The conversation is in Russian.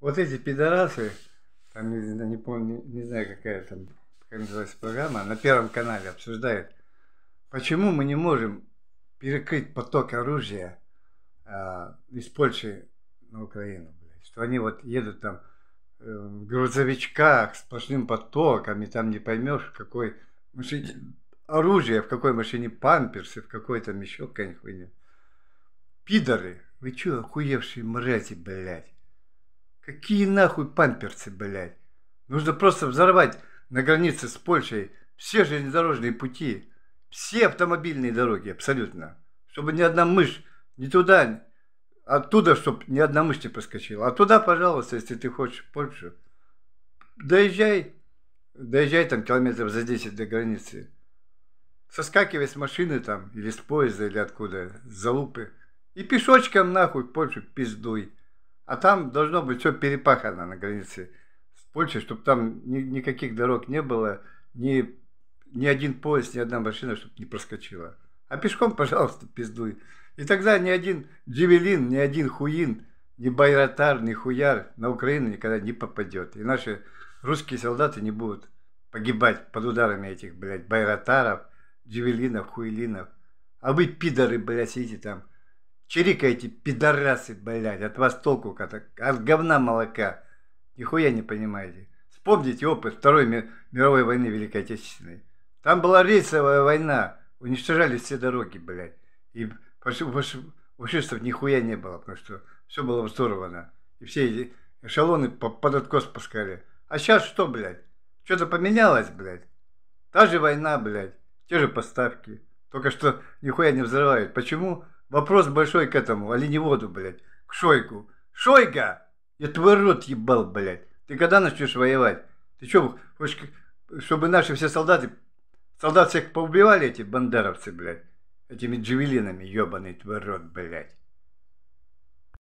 Вот эти пидорасы, там, не, не помню, не знаю, какая там, как называется программа, на Первом канале обсуждает, почему мы не можем перекрыть поток оружия э, из Польши на Украину, блядь. Что они вот едут там э, в грузовичках с сплошным потоком, и там не поймешь, в какой машине оружие, в какой машине памперсы, в какой там еще какая-нибудь хуйня. Пидоры, вы че, охуевшие мрази, блядь. Какие нахуй памперсы, блядь? Нужно просто взорвать на границе с Польшей все железнодорожные пути, все автомобильные дороги абсолютно, чтобы ни одна мышь не туда, оттуда, чтобы ни одна мышь не проскочила. А туда, пожалуйста, если ты хочешь в Польшу, доезжай, доезжай там километров за 10 до границы, соскакивай с машины там, или с поезда, или откуда, с залупы, и пешочком нахуй в Польшу пиздуй. А там должно быть все перепахано на границе с Польшей, чтобы там ни, никаких дорог не было, ни, ни один поезд, ни одна машина, чтобы не проскочила. А пешком, пожалуйста, пиздуй. И тогда ни один джевелин, ни один хуин, ни байратар, ни хуяр на Украину никогда не попадет. И наши русские солдаты не будут погибать под ударами этих, блядь, байратаров, джевелинов, хуелинов. А вы, пидоры, блядь, сидите там эти пидорасы, блядь, от вас толку как то от говна молока. Нихуя не понимаете. Вспомните опыт Второй мировой войны Великой Отечественной. Там была рельсовая война, уничтожались все дороги, блядь. И фашистов нихуя не было, потому что все было взорвано. И все эти эшелоны под откос пускали. А сейчас что, блядь? Что-то поменялось, блядь. Та же война, блядь. Те же поставки. Только что нихуя не взрывают. Почему? Вопрос большой к этому, оленеводу, блядь, к Шойку. Шойка! Я твой рот ебал, блядь. Ты когда начнешь воевать? Ты что, хочешь, чтобы наши все солдаты, солдат всех поубивали эти бандеровцы, блядь? Этими джевелинами, ебаный твой рот, блядь.